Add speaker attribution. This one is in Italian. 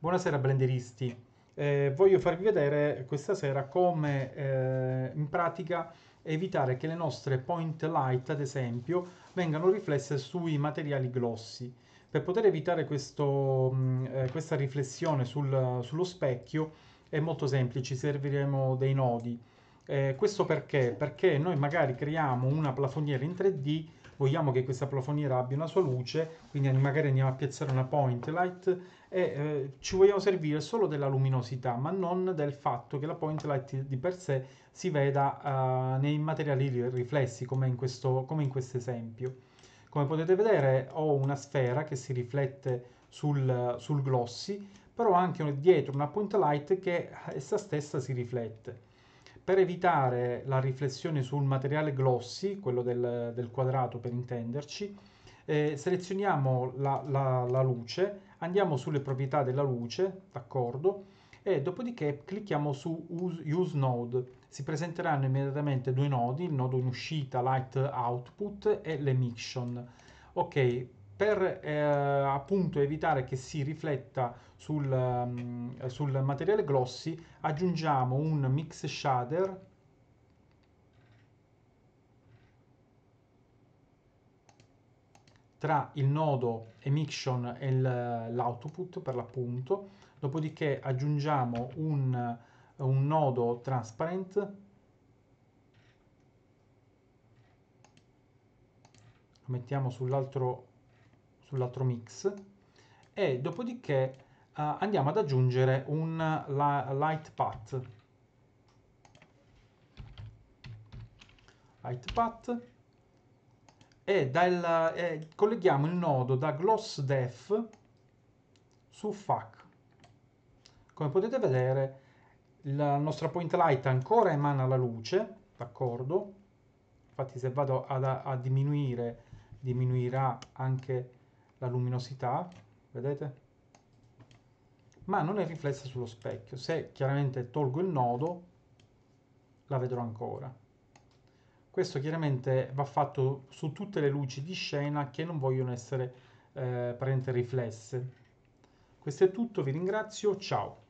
Speaker 1: Buonasera blenderisti, eh, voglio farvi vedere questa sera come eh, in pratica evitare che le nostre point light ad esempio vengano riflesse sui materiali glossi. Per poter evitare questo, mh, mm, eh, questa riflessione sul, sullo specchio è molto semplice, serviremo dei nodi. Eh, questo perché? Perché noi magari creiamo una plafoniera in 3D, vogliamo che questa plafoniera abbia una sua luce, quindi magari andiamo a piazzare una point light e eh, ci vogliamo servire solo della luminosità, ma non del fatto che la point light di per sé si veda eh, nei materiali riflessi, come in questo come in esempio. Come potete vedere ho una sfera che si riflette sul, sul glossy, però anche dietro una point light che essa stessa si riflette per evitare la riflessione sul materiale glossy, quello del, del quadrato per intenderci, eh, selezioniamo la, la, la luce, andiamo sulle proprietà della luce, d'accordo, e dopodiché clicchiamo su Use, Use Node. Si presenteranno immediatamente due nodi, il nodo in uscita Light Output e l'Emission. Ok, per eh, appunto evitare che si rifletta sul, um, sul materiale glossy aggiungiamo un mix shader tra il nodo emission e l'output per l'appunto, dopodiché aggiungiamo un, un, nodo transparent, lo mettiamo sull'altro sull'altro mix e dopodiché uh, andiamo ad aggiungere un light path light path e, dal, e colleghiamo il nodo da gloss def su fac come potete vedere la nostra point light ancora emana la luce d'accordo infatti se vado ad, a diminuire diminuirà anche il la luminosità, vedete? Ma non è riflessa sullo specchio. Se chiaramente tolgo il nodo, la vedrò ancora. Questo chiaramente va fatto su tutte le luci di scena che non vogliono essere eh, riflesse. Questo è tutto, vi ringrazio, ciao!